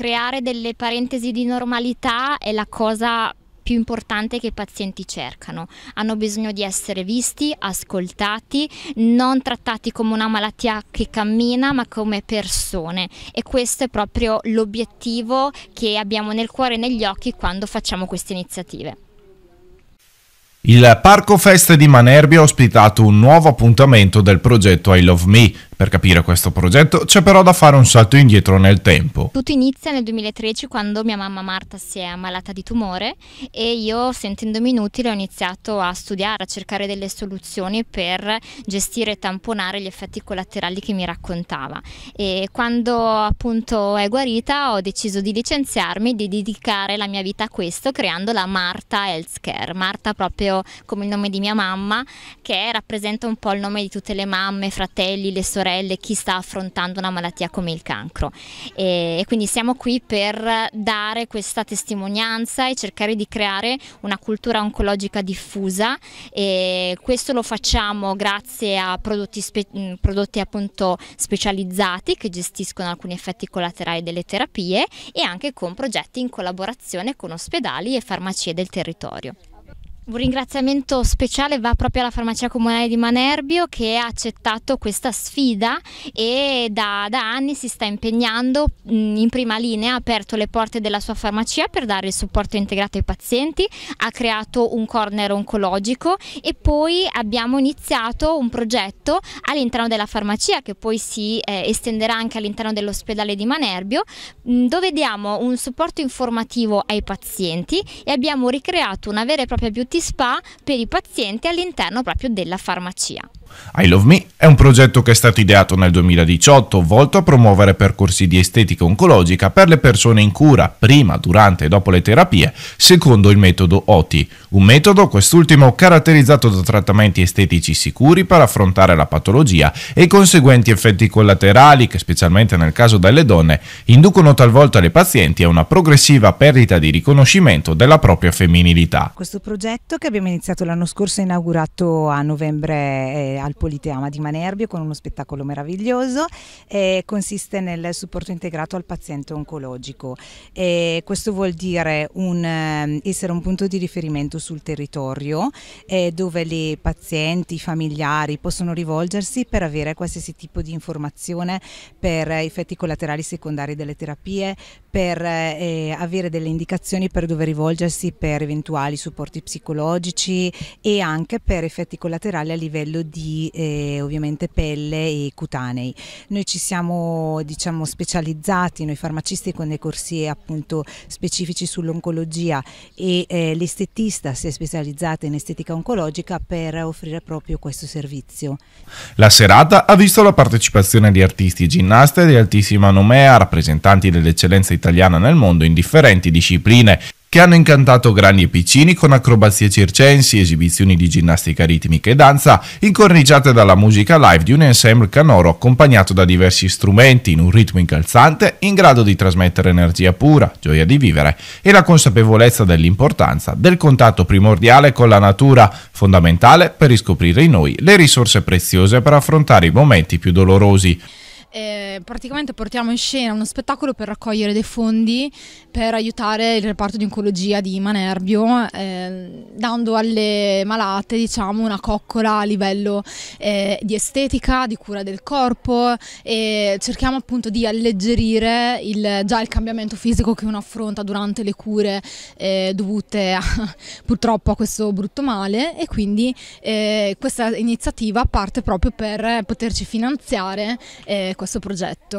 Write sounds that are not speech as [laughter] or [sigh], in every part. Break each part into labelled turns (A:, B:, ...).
A: creare delle parentesi di normalità è la cosa più importante che i pazienti cercano. Hanno bisogno di essere visti, ascoltati, non trattati come una malattia che cammina, ma come persone. E questo è proprio l'obiettivo che abbiamo nel cuore e negli occhi quando facciamo queste iniziative.
B: Il Parco Fest di Manerbio ha ospitato un nuovo appuntamento del progetto I Love Me, per capire questo progetto c'è però da fare un salto indietro nel tempo.
A: Tutto inizia nel 2013 quando mia mamma Marta si è ammalata di tumore e io sentendomi inutile ho iniziato a studiare, a cercare delle soluzioni per gestire e tamponare gli effetti collaterali che mi raccontava e quando appunto è guarita ho deciso di licenziarmi, di dedicare la mia vita a questo creando la Marta Healthcare, Marta proprio come il nome di mia mamma che rappresenta un po' il nome di tutte le mamme, fratelli, le sorelle sorelle, chi sta affrontando una malattia come il cancro. E, e quindi siamo qui per dare questa testimonianza e cercare di creare una cultura oncologica diffusa e questo lo facciamo grazie a prodotti, spe mm, prodotti appunto specializzati che gestiscono alcuni effetti collaterali delle terapie e anche con progetti in collaborazione con ospedali e farmacie del territorio. Un ringraziamento speciale va proprio alla farmacia comunale di Manerbio che ha accettato questa sfida e da, da anni si sta impegnando mm, in prima linea, ha aperto le porte della sua farmacia per dare il supporto integrato ai pazienti, ha creato un corner oncologico e poi abbiamo iniziato un progetto all'interno della farmacia che poi si eh, estenderà anche all'interno dell'ospedale di Manerbio mm, dove diamo un supporto informativo ai pazienti e abbiamo ricreato una vera e propria beauty spa per i pazienti all'interno proprio della farmacia.
B: I Love Me è un progetto che è stato ideato nel 2018 volto a promuovere percorsi di estetica oncologica per le persone in cura prima, durante e dopo le terapie secondo il metodo OTI, un metodo quest'ultimo caratterizzato da trattamenti estetici sicuri per affrontare la patologia e i conseguenti effetti collaterali che specialmente nel caso delle donne inducono talvolta le pazienti a una progressiva perdita di riconoscimento della propria femminilità.
C: Questo progetto progetto che abbiamo iniziato l'anno scorso e inaugurato a novembre eh, al Politeama di Manerbio con uno spettacolo meraviglioso eh, consiste nel supporto integrato al paziente oncologico. E eh, questo vuol dire un, ehm, essere un punto di riferimento sul territorio eh, dove i pazienti, i familiari possono rivolgersi per avere qualsiasi tipo di informazione per effetti collaterali secondari delle terapie, per eh, avere delle indicazioni per dove rivolgersi per eventuali supporti psicologici psicologici e anche per effetti collaterali a livello di eh, ovviamente pelle e cutanei. Noi ci siamo diciamo, specializzati, noi farmacisti con dei corsi appunto specifici sull'oncologia e eh, l'estetista si è specializzata in estetica oncologica per offrire proprio questo servizio.
B: La serata ha visto la partecipazione di artisti, e ginnaste di altissima nomea, rappresentanti dell'eccellenza italiana nel mondo in differenti discipline che hanno incantato grandi e piccini con acrobazie circensi, esibizioni di ginnastica ritmica e danza, incorniciate dalla musica live di un ensemble canoro accompagnato da diversi strumenti in un ritmo incalzante in grado di trasmettere energia pura, gioia di vivere e la consapevolezza dell'importanza del contatto primordiale con la natura, fondamentale per riscoprire in noi le risorse preziose per affrontare i momenti più dolorosi.
D: Eh, praticamente portiamo in scena uno spettacolo per raccogliere dei fondi per aiutare il reparto di oncologia di Manerbio, eh, dando alle malate diciamo, una coccola a livello eh, di estetica, di cura del corpo e cerchiamo appunto di alleggerire il, già il cambiamento fisico che uno affronta durante le cure eh, dovute a, [laughs] purtroppo a questo brutto male e quindi eh, questa iniziativa parte proprio per poterci finanziare eh, questo progetto.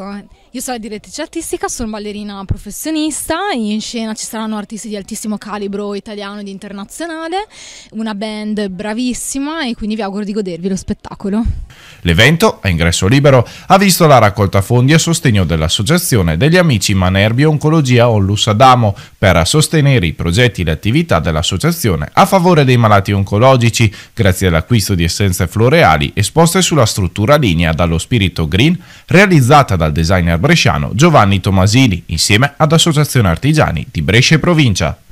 D: Io sono la direttrice artistica, sono ballerina professionista, in scena ci saranno artisti di altissimo calibro italiano ed internazionale, una band bravissima e quindi vi auguro di godervi lo spettacolo.
B: L'evento, a ingresso libero, ha visto la raccolta fondi a sostegno dell'Associazione degli Amici Manerbio Oncologia Onlus Adamo, per sostenere i progetti e le attività dell'associazione a favore dei malati oncologici grazie all'acquisto di essenze floreali esposte sulla struttura linea dallo Spirito Green realizzata dal designer bresciano Giovanni Tomasini insieme ad Associazione Artigiani di Brescia e Provincia.